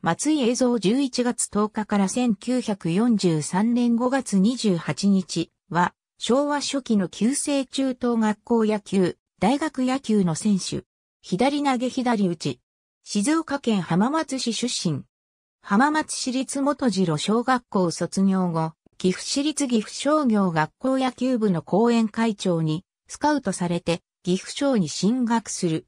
松井映像11月10日から1943年5月28日は、昭和初期の旧制中等学校野球、大学野球の選手。左投げ左打ち。静岡県浜松市出身。浜松市立元次郎小学校卒業後、岐阜市立岐阜商業学校野球部の講演会長にスカウトされて岐阜省に進学する。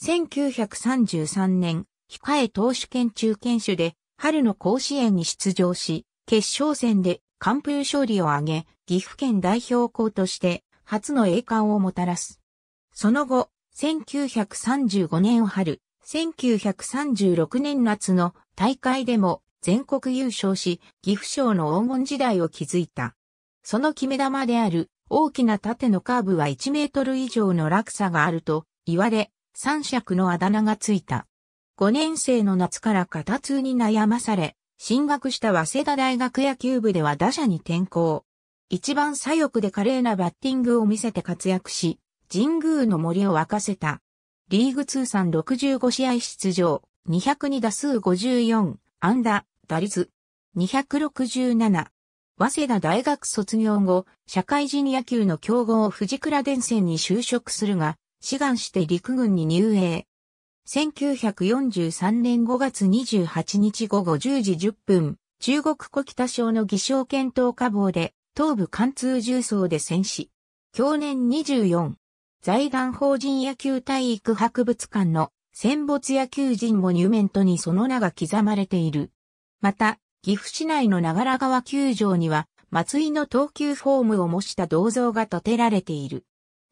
1933年、控え投手兼中堅手で、春の甲子園に出場し、決勝戦で完封勝利を挙げ、岐阜県代表校として初の栄冠をもたらす。その後、1935年春、1936年夏の大会でも全国優勝し、岐阜賞の黄金時代を築いた。その決め球である大きな縦のカーブは1メートル以上の落差があると言われ、三尺のあだ名がついた。5年生の夏から肩痛に悩まされ、進学した早稲田大学野球部では打者に転向。一番左翼で華麗なバッティングを見せて活躍し、神宮の森を沸かせた。リーグ通算65試合出場、202打数54、安打、打率、267。早稲田大学卒業後、社会人野球の強豪藤倉電線に就職するが、志願して陸軍に入営。1943年5月28日午後10時10分、中国古北省の偽証検討下房で、東部貫通重曹で戦死。去年24、財団法人野球体育博物館の戦没野球人モニュメントにその名が刻まれている。また、岐阜市内の長良川球場には、松井の投球フォームを模した銅像が建てられている。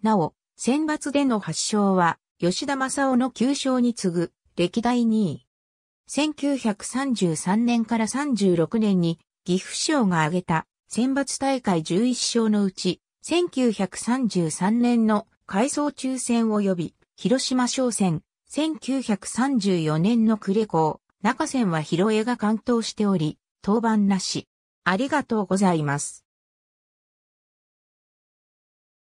なお、選抜での発祥は、吉田正夫の9勝に次ぐ、歴代2位。1933年から36年に、岐阜賞が挙げた、選抜大会11勝のうち、1933年の改装抽選及び、広島商戦、1934年の暮れ校、中戦は広江が関東しており、当番なし。ありがとうございます。